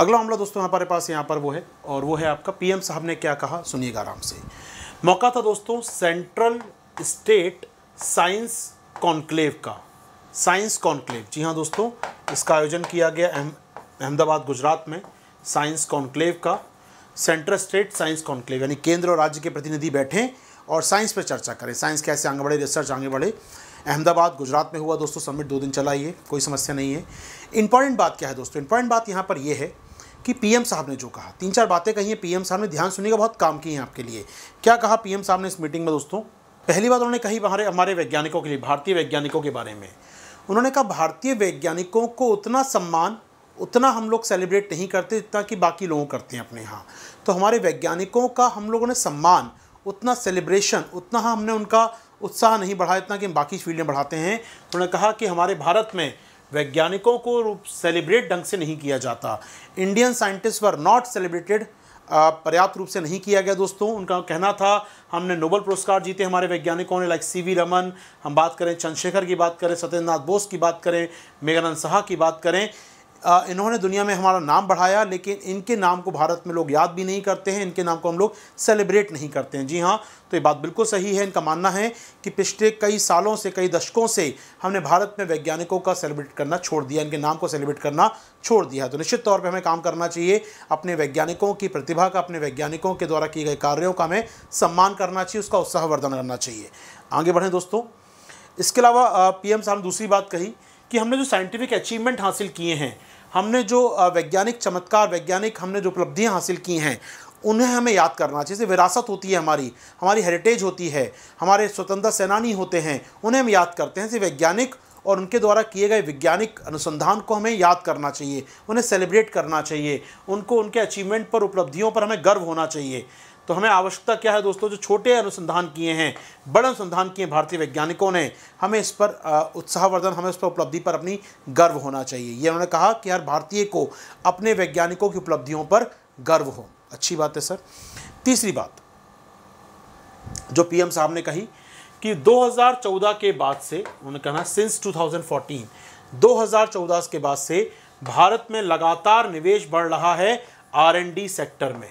अगला मामला दोस्तों हमारे पास यहाँ पर वो है और वो है आपका पीएम साहब ने क्या कहा सुनिएगा आराम से मौका था दोस्तों सेंट्रल स्टेट साइंस कॉन्क्लेव का साइंस कॉन्क्लेव जी हाँ दोस्तों इसका आयोजन किया गया अहमदाबाद एम, गुजरात में साइंस कॉन्क्लेव का सेंट्रल स्टेट साइंस कॉन्क्लेव यानी केंद्र और राज्य के प्रतिनिधि बैठें और साइंस पर चर्चा करें साइंस कैसे आगे बढ़े रिसर्च आगे बढ़े अहमदाबाद गुजरात में हुआ दोस्तों समिट दो दिन चला ये कोई समस्या नहीं है इंपॉर्टेंट बात क्या है दोस्तों इंपॉर्टेंट बात यहाँ पर यह है कि पीएम साहब ने जो कहा तीन चार बातें कही हैं पीएम साहब ने ध्यान सुनने का बहुत काम किए हैं आपके लिए क्या कहा पीएम साहब ने इस मीटिंग में दोस्तों पहली बात उन्होंने कही हमारे हमारे वैज्ञानिकों के लिए भारतीय वैज्ञानिकों के बारे में उन्होंने कहा भारतीय वैज्ञानिकों को उतना सम्मान उतना हम लोग सेलिब्रेट नहीं करते जितना कि बाकी लोगों करते हैं अपने यहाँ तो हमारे वैज्ञानिकों का हम लोगों ने सम्मान उतना सेलिब्रेशन उतना हमने उनका उत्साह नहीं बढ़ाया इतना कि हम बाकी फील्ड में बढ़ाते हैं उन्होंने कहा कि हमारे भारत में वैज्ञानिकों को सेलिब्रेट ढंग से नहीं किया जाता Indian scientist were not celebrated पर्याप्त रूप से नहीं किया गया दोस्तों उनका कहना था हमने नोबल पुरस्कार जीते हमारे वैज्ञानिकों ने लाइक सी वी रमन हम बात करें चंद्रशेखर की बात करें सत्येंद्रनाथ बोस की बात करें मेघानंद साहा की बात करें इन्होंने दुनिया में हमारा नाम बढ़ाया लेकिन इनके नाम को भारत में लोग याद भी नहीं करते हैं इनके नाम को हम लोग सेलिब्रेट नहीं करते हैं जी हाँ तो ये बात बिल्कुल सही है इनका मानना है कि पिछले कई सालों से कई दशकों से हमने भारत में वैज्ञानिकों का सेलिब्रेट करना छोड़ दिया इनके नाम को सेलिब्रेट करना छोड़ दिया तो निश्चित तौर पर हमें काम करना चाहिए अपने वैज्ञानिकों की प्रतिभा का अपने वैज्ञानिकों के द्वारा किए गए कार्यों का हमें सम्मान करना चाहिए उसका उत्साहवर्धन करना चाहिए आगे बढ़ें दोस्तों इसके अलावा पीएम साहब दूसरी बात कही कि हमने जो साइंटिफिक अचीवमेंट हासिल किए हैं हमने जो वैज्ञानिक चमत्कार वैज्ञानिक हमने जो उपलब्धियाँ हासिल की हैं उन्हें हमें याद करना चाहिए जैसे विरासत होती है हमारी हमारी हेरिटेज होती है हमारे स्वतंत्रता सेनानी होते हैं उन्हें हम याद करते हैं जैसे वैज्ञानिक और उनके द्वारा किए गए वैज्ञानिक अनुसंधान को हमें याद करना चाहिए उन्हें सेलिब्रेट करना चाहिए उनको उनके अचीवमेंट पर उपलब्धियों पर हमें गर्व होना चाहिए तो हमें आवश्यकता क्या है दोस्तों जो छोटे अनुसंधान किए हैं बड़े अनुसंधान किए भारतीय वैज्ञानिकों ने हमें इस पर उत्साहवर्धन हमें इस पर उपलब्धि पर अपनी गर्व होना चाहिए ये उन्होंने कहा कि हर भारतीय को अपने वैज्ञानिकों की उपलब्धियों पर गर्व हो अच्छी बात है सर तीसरी बात जो पीएम साहब ने कही कि 2014 के बाद से उन्होंने कहना सिंस 2014 2014 के बाद से भारत में लगातार निवेश बढ़ रहा है आरएनडी सेक्टर में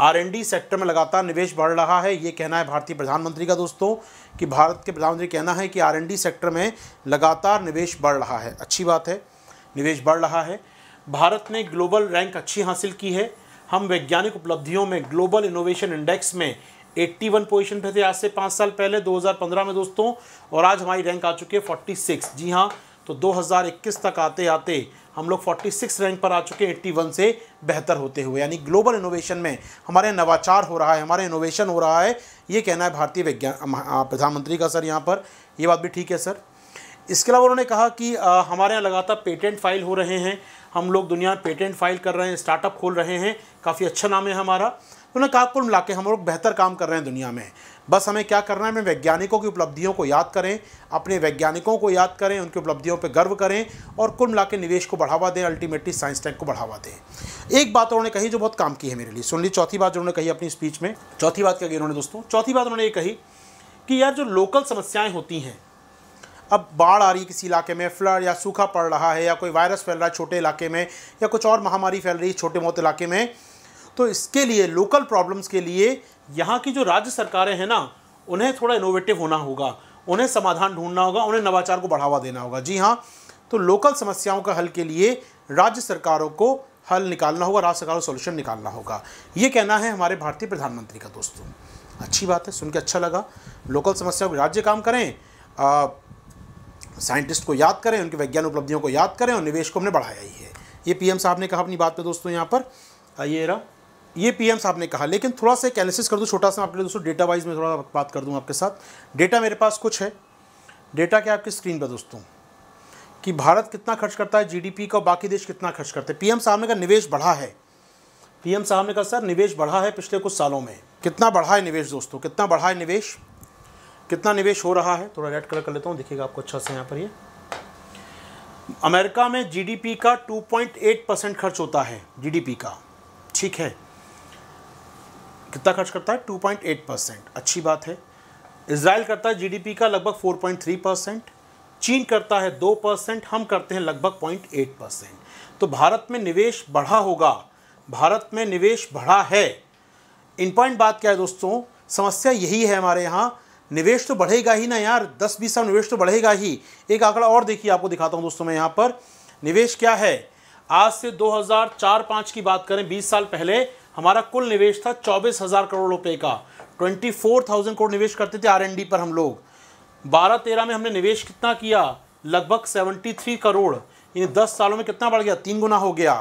आरएनडी सेक्टर में लगातार निवेश बढ़ रहा है ये कहना है भारतीय प्रधानमंत्री का दोस्तों कि भारत के प्रधानमंत्री कहना है कि आरएनडी सेक्टर में लगातार निवेश बढ़ रहा है अच्छी बात है निवेश बढ़ रहा है भारत ने ग्लोबल रैंक अच्छी हासिल की है हम वैज्ञानिक उपलब्धियों में ग्लोबल इनोवेशन इंडेक्स में वन पोजीशन पर थे आज से पाँच साल पहले पंद्रह में दोस्तों और आज हमारी रैंक आ चुकी है सिक्स जी हाँ तो इक्कीस तक आते आते हम लोग 46 रैंक पर आ चुके हैं 81 से बेहतर होते हुए यानी ग्लोबल इनोवेशन में हमारे नवाचार हो रहा है हमारे इनोवेशन हो रहा है ये कहना है भारतीय विज्ञान प्रधानमंत्री का सर यहाँ पर ये बात भी ठीक है सर इसके अलावा उन्होंने कहा कि आ, हमारे यहाँ लगातार पेटेंट फाइल हो रहे हैं हम लोग दुनिया में पेटेंट फाइल कर रहे हैं स्टार्टअप खोल रहे हैं काफ़ी अच्छा नाम है हमारा उन्होंने कहा कुल मिला के हम लोग बेहतर काम कर रहे हैं दुनिया में बस हमें क्या करना है हमें वैज्ञानिकों की उपलब्धियों को याद करें अपने वैज्ञानिकों को याद करें उनकी उपलब्धियों पर गर्व करें और कुल मिला के निवेश को बढ़ावा दें अल्टीमेटली साइंस टैंक को बढ़ावा दें एक बात उन्होंने कही जो बहुत काम की है मेरे लिए सुन ली चौथी बात जो उन्होंने कही अपनी स्पीच में चौथी बात क्या कही उन्होंने दोस्तों चौथी बात उन्होंने ये कही कि यार जो लोकल समस्याएँ होती हैं अब बाढ़ आ रही है किसी इलाके में फ्लड या सूखा पड़ रहा है या कोई वायरस फैल रहा है छोटे इलाके में या कुछ और महामारी फैल रही है छोटे मोटे इलाके में तो इसके लिए लोकल प्रॉब्लम्स के लिए यहाँ की जो राज्य सरकारें हैं ना उन्हें थोड़ा इनोवेटिव होना होगा उन्हें समाधान ढूंढना होगा उन्हें नवाचार को बढ़ावा देना होगा जी हाँ तो लोकल समस्याओं का हल के लिए राज्य सरकारों को हल निकालना होगा राज्य सरकारों सोल्यूशन निकालना होगा ये कहना है हमारे भारतीय प्रधानमंत्री का दोस्तों अच्छी बात है सुन के अच्छा लगा लोकल समस्याओं के राज्य काम करें साइंटिस्ट को याद करें उनकी वैज्ञानिक उपलब्धियों को याद करें और निवेश को हमने बढ़ाया ही है ये पीएम साहब ने कहा अपनी बात पे दोस्तों यहाँ पर ये रहा ये पीएम साहब ने कहा लेकिन थोड़ा सा एक एनालिसिस कर दूँ छोटा सा आपके लिए दोस्तों डेटा वाइज में थोड़ा बात कर दूँ आपके साथ डेटा मेरे पास कुछ है डेटा क्या आपकी स्क्रीन पर दोस्तों कि भारत कितना खर्च करता है जीडीपी का और बाकी देश कितना खर्च करते हैं पीएम साहब ने कहा निवेश बढ़ा है पीएम साहब ने कहा सर निवेश बढ़ा है पिछले कुछ सालों में कितना बढ़ा है निवेश दोस्तों कितना बढ़ा है निवेश कितना निवेश हो रहा है थोड़ा रेड कलर कर लेता हूँ दिखेगा आपको अच्छा से यहाँ पर ये अमेरिका में जी का टू परसेंट खर्च होता है जी का ठीक है कितना खर्च करता है 2.8 परसेंट अच्छी बात है इसराइल करता है जीडीपी का लगभग 4.3 परसेंट चीन करता है दो परसेंट हम करते हैं लगभग पॉइंट एट परसेंट तो भारत में निवेश बढ़ा होगा भारत में निवेश बढ़ा है इन पॉइंट बात क्या है दोस्तों समस्या यही है हमारे यहाँ निवेश तो बढ़ेगा ही ना यार दस बीस साल निवेश तो बढ़ेगा ही एक आंकड़ा और देखिए आपको दिखाता हूँ दोस्तों मैं यहाँ पर निवेश क्या है आज से 2004-5 की बात करें 20 साल पहले हमारा कुल निवेश था चौबीस हज़ार करोड़ रुपए का ट्वेंटी फोर थाउजेंड करोड़ निवेश करते थे डी पर हम लोग बारह तेरह में हमने निवेश कितना किया लगभग सेवेंटी थ्री करोड़ इन दस सालों में कितना बढ़ गया तीन गुना हो गया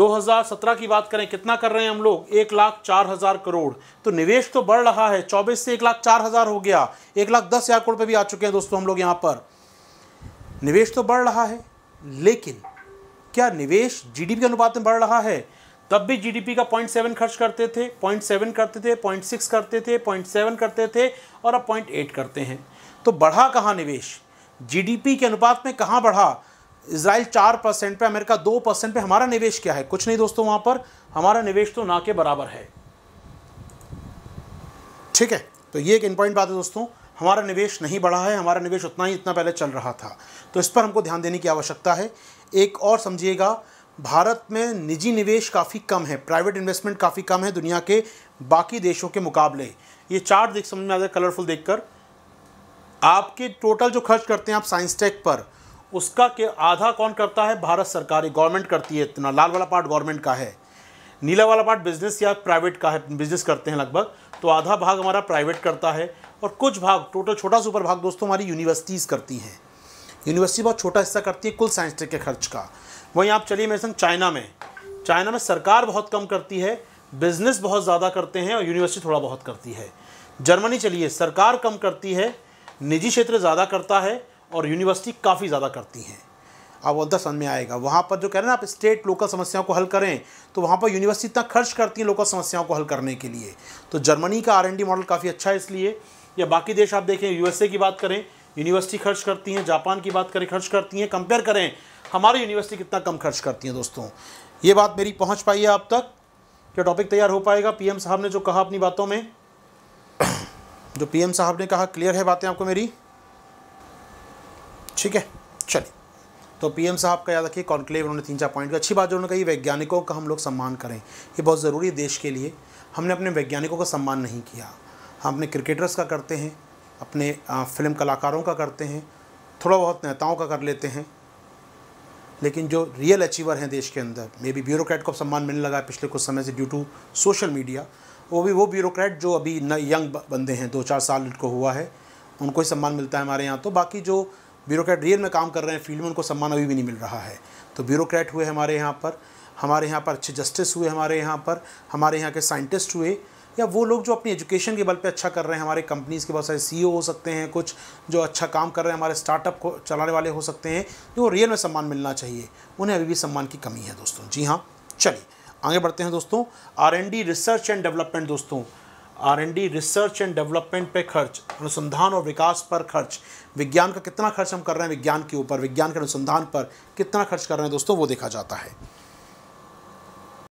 2017 की बात करें कितना कर रहे हैं हम लोग एक लाख चार हज़ार करोड़ तो निवेश तो बढ़ रहा है 24 से एक लाख चार हज़ार हो गया एक लाख दस हज़ार करोड़ पे भी आ चुके हैं दोस्तों हम लोग यहाँ पर निवेश तो बढ़ रहा है लेकिन क्या निवेश जीडीपी के अनुपात में बढ़ रहा है तब भी जीडीपी का पॉइंट खर्च करते थे पॉइंट करते थे पॉइंट करते थे पॉइंट करते थे और अब पॉइंट करते हैं तो बढ़ा कहाँ निवेश जीडीपी के अनुपात में कहाँ बढ़ा इसराइल चार परसेंट पर अमेरिका दो परसेंट पर हमारा निवेश क्या है कुछ नहीं दोस्तों वहाँ पर हमारा निवेश तो ना के बराबर है ठीक है तो ये एक इम्पॉर्टेंट बात है दोस्तों हमारा निवेश नहीं बढ़ा है हमारा निवेश उतना ही इतना पहले चल रहा था तो इस पर हमको ध्यान देने की आवश्यकता है एक और समझिएगा भारत में निजी निवेश काफ़ी कम है प्राइवेट इन्वेस्टमेंट काफ़ी कम है दुनिया के बाकी देशों के मुकाबले ये चार्ट देख समझ में आ जाए कलरफुल देखकर आपके टोटल जो खर्च करते हैं आप साइंस टेक पर उसका के आधा कौन करता है भारत सरकार गवर्नमेंट करती है इतना लाल वाला पार्ट गवर्नमेंट का है नीला वाला पार्ट बिजनेस या प्राइवेट का है बिजनेस करते हैं लगभग तो आधा भाग हमारा प्राइवेट करता है और कुछ भाग टोटल छोटा सुपर भाग दोस्तों हमारी यूनिवर्सिटीज़ करती हैं यूनिवर्सिटी बहुत छोटा हिस्सा करती है कुल साइंस टेक के खर्च का वहीं आप चलिए मेरे संग चाइना में चाइना में सरकार बहुत कम करती है बिजनेस बहुत ज़्यादा करते हैं और यूनिवर्सिटी थोड़ा बहुत करती है जर्मनी चलिए सरकार कम करती है निजी क्षेत्र ज़्यादा करता है और यूनिवर्सिटी काफ़ी ज़्यादा करती हैं अब उनका समझ में आएगा वहाँ पर जो कह रहे हैं ना आप स्टेट लोकल समस्याओं को हल करें तो वहाँ पर यूनिवर्सिटी इतना खर्च करती है लोकल समस्याओं को हल करने के लिए तो जर्मनी का आर मॉडल काफ़ी अच्छा है इसलिए या बाकी देश आप देखें यूएसए की बात करें यूनिवर्सिटी खर्च करती हैं जापान की बात करें खर्च करती हैं कंपेयर करें हमारी यूनिवर्सिटी कितना कम खर्च करती हैं दोस्तों ये बात मेरी पहुंच पाई है आप तक क्या टॉपिक तैयार हो पाएगा पीएम साहब ने जो कहा अपनी बातों में जो पीएम साहब ने कहा क्लियर है बातें आपको मेरी ठीक है चलिए तो पीएम साहब का याद रखिए कॉन्क्लेव उन्होंने तीन चार पॉइंट का अच्छी बात जो उन्होंने कही वैज्ञानिकों का हम लोग सम्मान करें ये बहुत ज़रूरी है देश के लिए हमने अपने वैज्ञानिकों का सम्मान नहीं किया हम अपने क्रिकेटर्स का करते हैं अपने फिल्म कलाकारों का करते हैं थोड़ा बहुत नेताओं का कर लेते हैं लेकिन जो रियल अचीवर हैं देश के अंदर मे बी ब्यूरोक्रेट को सम्मान मिलने लगा है पिछले कुछ समय से ड्यू टू सोशल मीडिया वो भी वो ब्यूरोक्रेट जो अभी न यंग बंदे हैं दो चार साल को हुआ है उनको ही सम्मान मिलता है हमारे यहाँ तो बाकी जो ब्यूरोक्रेट रियल में काम कर रहे हैं फील्ड में उनको सम्मान अभी भी नहीं मिल रहा है तो ब्यूरोक्रेट हुए हमारे यहाँ पर हमारे यहाँ पर अच्छे जस्टिस हुए हमारे यहाँ पर हमारे यहाँ के साइंटिस्ट हुए या वो लोग जो अपनी एजुकेशन के बल पे अच्छा कर रहे हैं हमारे कंपनीज़ के बहुत सारे सी e हो सकते हैं कुछ जो अच्छा काम कर रहे हैं हमारे स्टार्टअप को चलाने वाले हो सकते हैं जो तो रियल में सम्मान मिलना चाहिए उन्हें अभी भी सम्मान की कमी है दोस्तों जी हाँ चलिए आगे बढ़ते हैं दोस्तों आर रिसर्च एंड डेवलपमेंट दोस्तों R and D research and development पर खर्च अनुसंधान और विकास पर खर्च विज्ञान का कितना खर्च हम कर रहे हैं विज्ञान के ऊपर विज्ञान के अनुसंधान पर कितना खर्च कर रहे हैं दोस्तों वो देखा जाता है